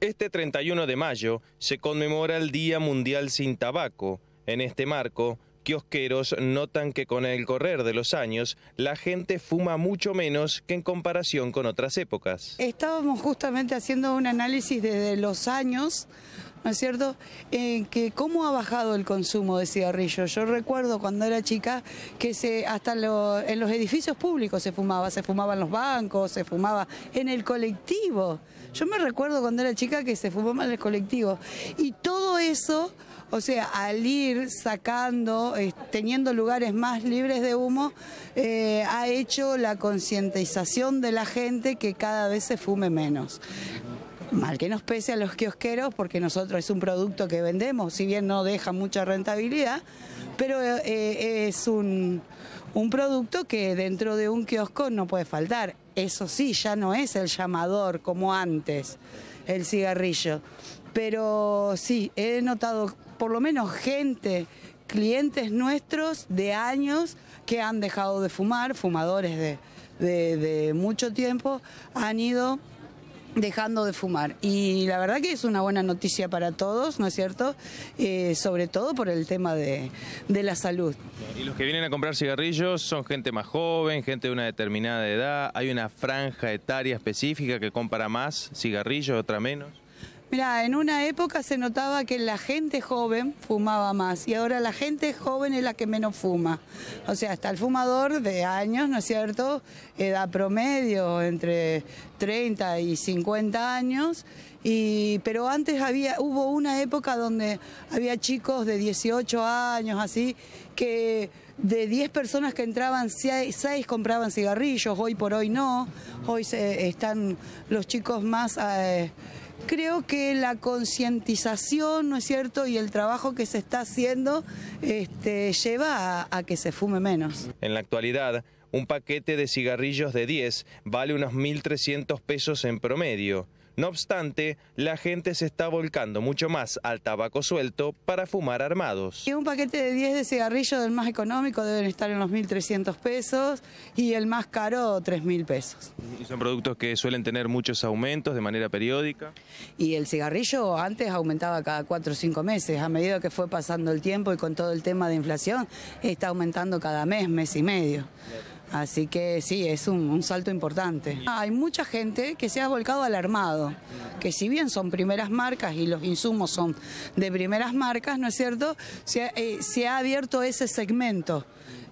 Este 31 de mayo se conmemora el Día Mundial sin Tabaco. En este marco, kiosqueros notan que con el correr de los años la gente fuma mucho menos que en comparación con otras épocas. Estábamos justamente haciendo un análisis desde los años, ¿no es cierto?, en que cómo ha bajado el consumo de cigarrillos. Yo recuerdo cuando era chica que se, hasta en los edificios públicos se fumaba, se fumaba en los bancos, se fumaba en el colectivo. Yo me recuerdo cuando era chica que se fumaba en el colectivo. Y todo eso o sea, al ir sacando, eh, teniendo lugares más libres de humo, eh, ha hecho la concientización de la gente que cada vez se fume menos. Mal que nos pese a los kiosqueros, porque nosotros es un producto que vendemos, si bien no deja mucha rentabilidad, pero eh, es un, un producto que dentro de un kiosco no puede faltar. Eso sí, ya no es el llamador como antes, el cigarrillo. Pero sí, he notado por lo menos gente, clientes nuestros de años que han dejado de fumar, fumadores de, mucho tiempo, han ido dejando de fumar. Y la verdad que es una buena noticia para todos, ¿no es cierto? Eh, sobre todo por el tema de, de, la salud. Y los que vienen a comprar cigarrillos son gente más joven, gente de una determinada edad, hay una franja etaria específica que compra más cigarrillos, otra menos. Mira, en una época se notaba que la gente joven fumaba más y ahora la gente joven es la que menos fuma. O sea, está el fumador de años, ¿no es cierto? Edad promedio entre 30 y 50 años. Y, pero antes había, hubo una época donde había chicos de 18 años, así, que de 10 personas que entraban, 6, compraban cigarrillos, hoy por hoy no. Hoy están los chicos más... Eh, Creo que la concientización, ¿no es cierto?, y el trabajo que se está haciendo este, lleva a, a que se fume menos. En la actualidad, un paquete de cigarrillos de 10 vale unos 1.300 pesos en promedio. No obstante, la gente se está volcando mucho más al tabaco suelto para fumar armados. Y un paquete de 10 de cigarrillos del más económico deben estar en los 1.300 pesos y el más caro 3.000 pesos. ¿Y son productos que suelen tener muchos aumentos de manera periódica? Y el cigarrillo antes aumentaba cada 4 o 5 meses. A medida que fue pasando el tiempo y con todo el tema de inflación, está aumentando cada mes, mes y medio. Así que sí, es un, salto importante. Hay mucha gente que se ha volcado al armado, que si bien son primeras marcas y los insumos son de primeras marcas, ¿no es cierto? Se, ha, eh, abierto ese segmento.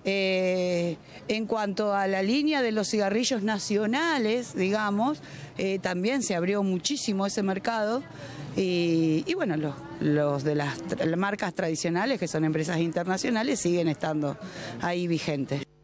Eh, en cuanto a la línea de los cigarrillos nacionales, digamos, eh, también se abrió muchísimo ese mercado. Y, bueno, los, de las marcas tradicionales, que son empresas internacionales, siguen estando ahí vigentes.